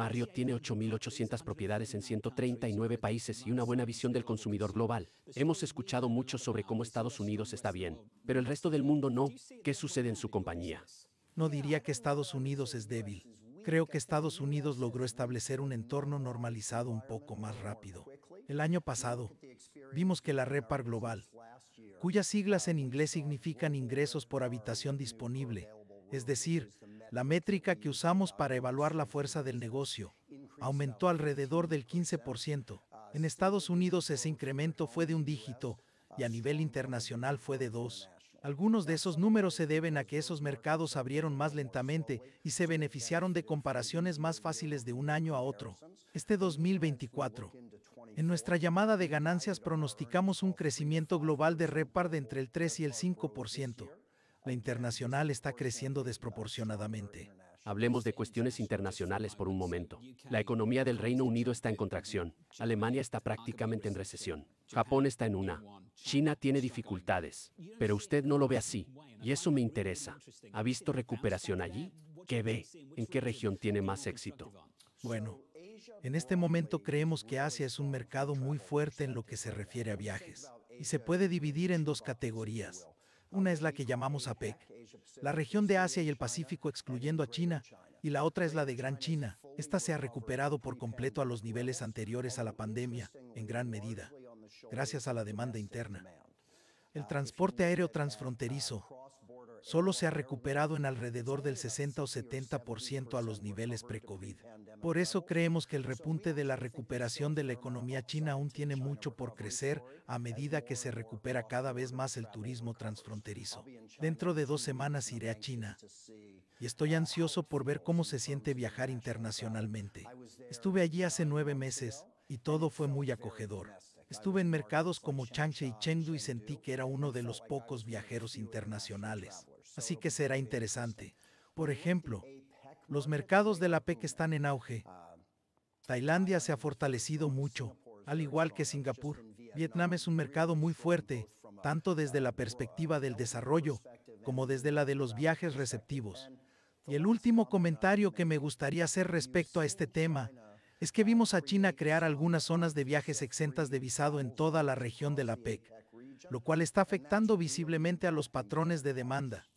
Marriott tiene 8.800 propiedades en 139 países y una buena visión del consumidor global. Hemos escuchado mucho sobre cómo Estados Unidos está bien, pero el resto del mundo no. ¿Qué sucede en su compañía? No diría que Estados Unidos es débil. Creo que Estados Unidos logró establecer un entorno normalizado un poco más rápido. El año pasado, vimos que la Repar Global, cuyas siglas en inglés significan ingresos por habitación disponible, es decir, la métrica que usamos para evaluar la fuerza del negocio, aumentó alrededor del 15%. En Estados Unidos ese incremento fue de un dígito y a nivel internacional fue de dos. Algunos de esos números se deben a que esos mercados abrieron más lentamente y se beneficiaron de comparaciones más fáciles de un año a otro. Este 2024. En nuestra llamada de ganancias pronosticamos un crecimiento global de repar de entre el 3 y el 5% internacional está creciendo desproporcionadamente. Hablemos de cuestiones internacionales por un momento. La economía del Reino Unido está en contracción. Alemania está prácticamente en recesión. Japón está en una. China tiene dificultades. Pero usted no lo ve así. Y eso me interesa. ¿Ha visto recuperación allí? ¿Qué ve? ¿En qué región tiene más éxito? Bueno, en este momento creemos que Asia es un mercado muy fuerte en lo que se refiere a viajes. Y se puede dividir en dos categorías. Una es la que llamamos APEC, la región de Asia y el Pacífico excluyendo a China, y la otra es la de Gran China. Esta se ha recuperado por completo a los niveles anteriores a la pandemia, en gran medida, gracias a la demanda interna. El transporte aéreo transfronterizo, solo se ha recuperado en alrededor del 60 o 70% a los niveles pre-COVID. Por eso creemos que el repunte de la recuperación de la economía china aún tiene mucho por crecer a medida que se recupera cada vez más el turismo transfronterizo. Dentro de dos semanas iré a China y estoy ansioso por ver cómo se siente viajar internacionalmente. Estuve allí hace nueve meses y todo fue muy acogedor. Estuve en mercados como Changsha y Chengdu y sentí que era uno de los pocos viajeros internacionales así que será interesante. Por ejemplo, los mercados de la PEC están en auge. Tailandia se ha fortalecido mucho, al igual que Singapur. Vietnam es un mercado muy fuerte, tanto desde la perspectiva del desarrollo como desde la de los viajes receptivos. Y el último comentario que me gustaría hacer respecto a este tema es que vimos a China crear algunas zonas de viajes exentas de visado en toda la región de la PEC, lo cual está afectando visiblemente a los patrones de demanda.